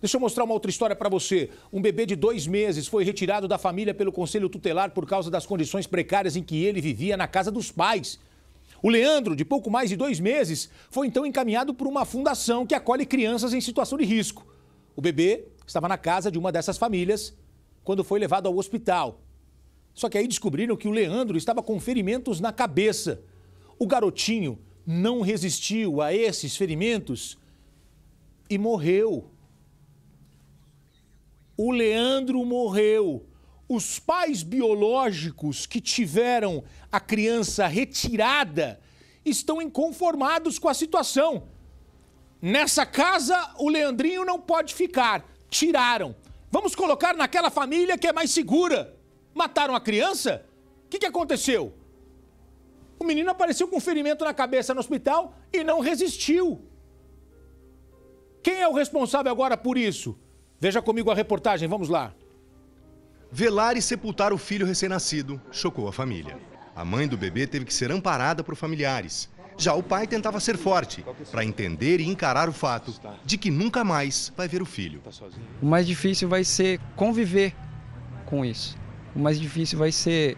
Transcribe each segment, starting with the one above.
Deixa eu mostrar uma outra história para você. Um bebê de dois meses foi retirado da família pelo conselho tutelar por causa das condições precárias em que ele vivia na casa dos pais. O Leandro, de pouco mais de dois meses, foi então encaminhado por uma fundação que acolhe crianças em situação de risco. O bebê estava na casa de uma dessas famílias quando foi levado ao hospital. Só que aí descobriram que o Leandro estava com ferimentos na cabeça. O garotinho não resistiu a esses ferimentos e morreu o Leandro morreu. Os pais biológicos que tiveram a criança retirada estão inconformados com a situação. Nessa casa, o Leandrinho não pode ficar. Tiraram. Vamos colocar naquela família que é mais segura. Mataram a criança? O que, que aconteceu? O menino apareceu com ferimento na cabeça no hospital e não resistiu. Quem é o responsável agora por isso? Veja comigo a reportagem, vamos lá. Velar e sepultar o filho recém-nascido chocou a família. A mãe do bebê teve que ser amparada por familiares. Já o pai tentava ser forte para entender e encarar o fato de que nunca mais vai ver o filho. O mais difícil vai ser conviver com isso. O mais difícil vai ser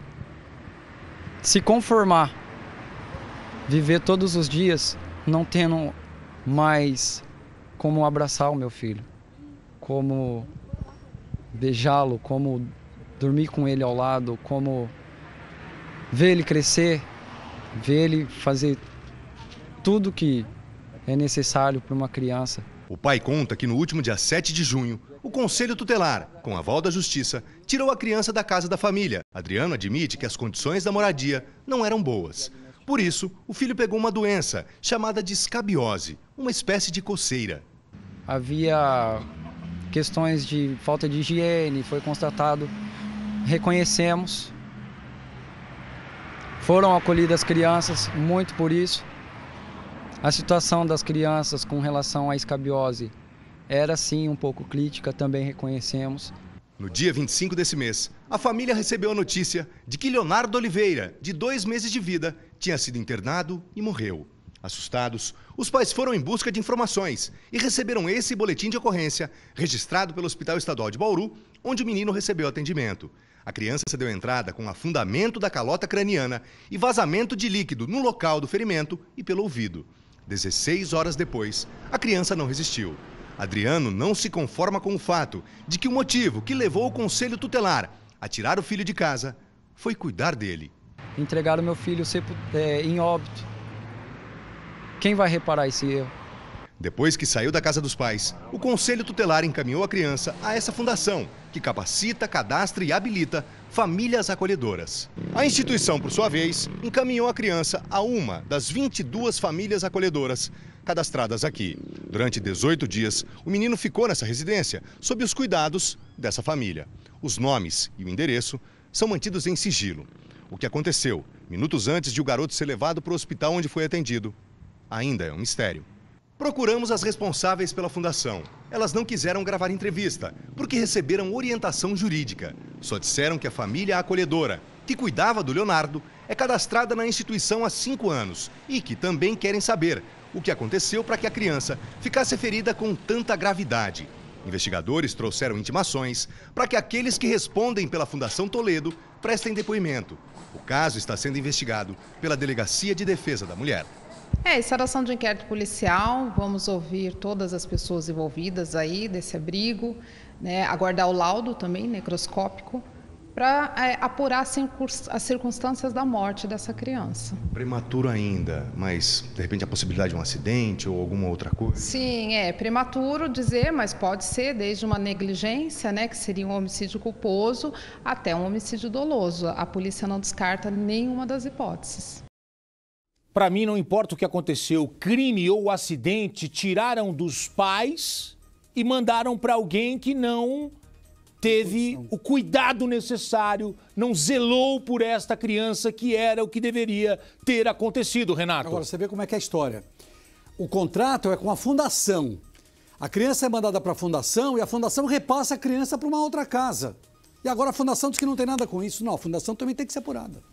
se conformar, viver todos os dias não tendo mais como abraçar o meu filho como beijá-lo, como dormir com ele ao lado, como ver ele crescer, ver ele fazer tudo que é necessário para uma criança. O pai conta que no último dia 7 de junho, o Conselho Tutelar, com aval da Justiça, tirou a criança da casa da família. Adriano admite que as condições da moradia não eram boas. Por isso, o filho pegou uma doença chamada de escabiose, uma espécie de coceira. Havia questões de falta de higiene, foi constatado, reconhecemos. Foram acolhidas crianças, muito por isso. A situação das crianças com relação à escabiose era sim um pouco crítica, também reconhecemos. No dia 25 desse mês, a família recebeu a notícia de que Leonardo Oliveira, de dois meses de vida, tinha sido internado e morreu. Assustados, os pais foram em busca de informações e receberam esse boletim de ocorrência, registrado pelo Hospital Estadual de Bauru, onde o menino recebeu atendimento. A criança deu entrada com afundamento da calota craniana e vazamento de líquido no local do ferimento e pelo ouvido. 16 horas depois, a criança não resistiu. Adriano não se conforma com o fato de que o motivo que levou o conselho tutelar a tirar o filho de casa foi cuidar dele. Entregaram meu filho eh, em óbito quem vai reparar esse erro? Depois que saiu da casa dos pais, o Conselho Tutelar encaminhou a criança a essa fundação, que capacita, cadastra e habilita famílias acolhedoras. A instituição, por sua vez, encaminhou a criança a uma das 22 famílias acolhedoras cadastradas aqui. Durante 18 dias, o menino ficou nessa residência, sob os cuidados dessa família. Os nomes e o endereço são mantidos em sigilo. O que aconteceu minutos antes de o garoto ser levado para o hospital onde foi atendido ainda é um mistério. Procuramos as responsáveis pela fundação. Elas não quiseram gravar entrevista, porque receberam orientação jurídica. Só disseram que a família acolhedora, que cuidava do Leonardo, é cadastrada na instituição há cinco anos e que também querem saber o que aconteceu para que a criança ficasse ferida com tanta gravidade. Investigadores trouxeram intimações para que aqueles que respondem pela Fundação Toledo prestem depoimento. O caso está sendo investigado pela Delegacia de Defesa da Mulher. É, instalação de inquérito policial, vamos ouvir todas as pessoas envolvidas aí desse abrigo, né, aguardar o laudo também, necroscópico, para é, apurar as circunstâncias da morte dessa criança. Prematuro ainda, mas de repente a possibilidade de um acidente ou alguma outra coisa? Sim, é prematuro dizer, mas pode ser desde uma negligência, né, que seria um homicídio culposo, até um homicídio doloso. A polícia não descarta nenhuma das hipóteses. Para mim, não importa o que aconteceu, crime ou acidente, tiraram dos pais e mandaram para alguém que não teve o cuidado necessário, não zelou por esta criança que era o que deveria ter acontecido, Renato. Agora, você vê como é que é a história. O contrato é com a fundação. A criança é mandada para a fundação e a fundação repassa a criança para uma outra casa. E agora a fundação diz que não tem nada com isso. Não, a fundação também tem que ser apurada.